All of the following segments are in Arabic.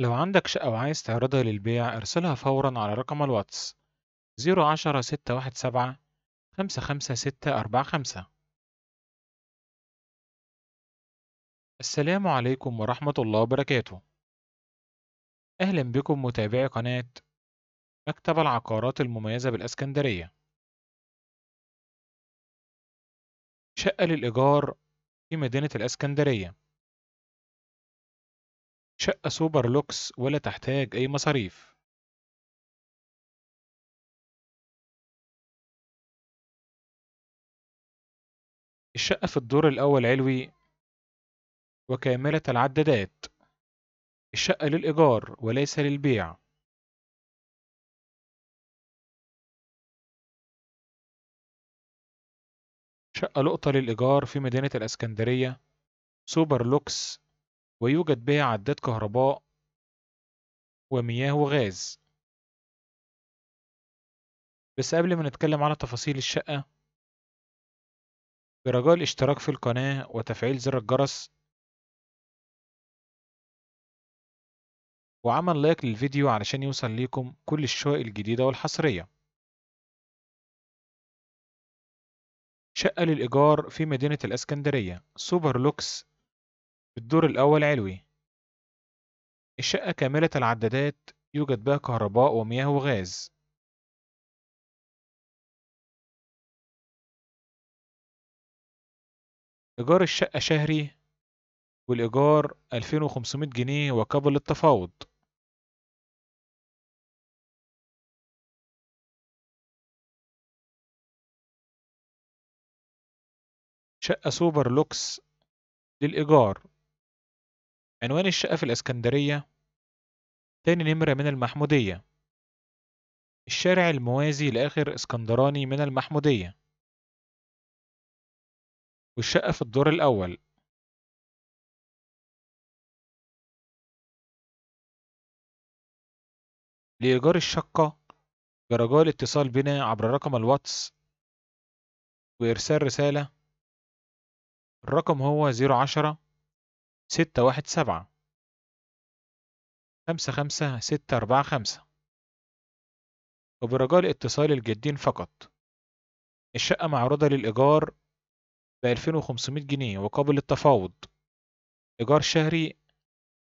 لو عندك شقة وعايز تعرضها للبيع ارسلها فورا على رقم الواتس 010 617 55645 السلام عليكم ورحمة الله وبركاته أهلا بكم متابعي قناة مكتب العقارات المميزة بالإسكندرية شقة للإيجار في مدينة الإسكندرية شقة سوبر لوكس ولا تحتاج أي مصاريف الشقة في الدور الأول علوي وكاملة العدادات الشقة للإيجار وليس للبيع شقة لقطة للإيجار في مدينة الإسكندرية سوبر لوكس ويوجد بها عداد كهرباء ومياه وغاز بس قبل ما نتكلم على تفاصيل الشقة برجاء الاشتراك في القناة وتفعيل زر الجرس وعمل لايك للفيديو علشان يوصل ليكم كل الشقق الجديدة والحصرية شقة للإيجار في مدينة الإسكندرية سوبر لوكس الدور الأول علوي الشقة كاملة العدادات يوجد بها كهرباء ومياه وغاز إيجار الشقة شهري والإيجار 2500 جنيه وقبل التفاوض شقة سوبر لوكس للإيجار عنوان الشقة في الإسكندرية تاني نمرة من المحمودية الشارع الموازي لآخر اسكندراني من المحمودية والشقة في الدور الأول لإيجار الشقة برجاء الاتصال بنا عبر رقم الواتس وإرسال رسالة الرقم هو 010 ستة واحد سبعة خمسة خمسة ستة أربعة خمسة وبرجاء الاتصال الجادين فقط الشقة معروضة للإيجار بألفين وخمسمية جنيه وقابل للتفاوض إيجار شهري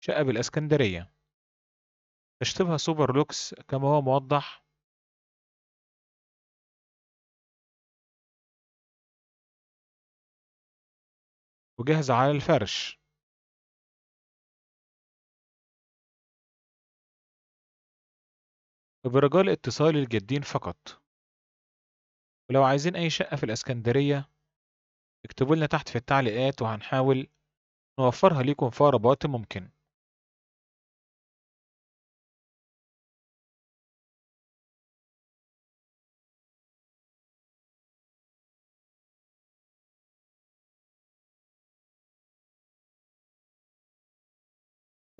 شقة بالإسكندرية تشطيبها سوبر لوكس كما هو موضح وجهز على الفرش برجال اتصال الجادين فقط ولو عايزين أي شقة في الإسكندرية اكتبوا لنا تحت في التعليقات وهنحاول نوفرها ليكم في أقرب وقت ممكن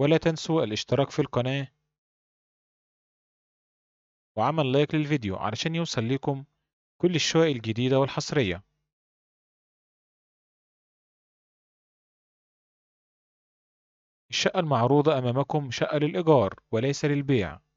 ولا تنسوا الاشتراك في القناة وعمل لايك للفيديو علشان يوصل ليكم كل الشقق الجديدة والحصرية الشقة المعروضة أمامكم شقة للإيجار وليس للبيع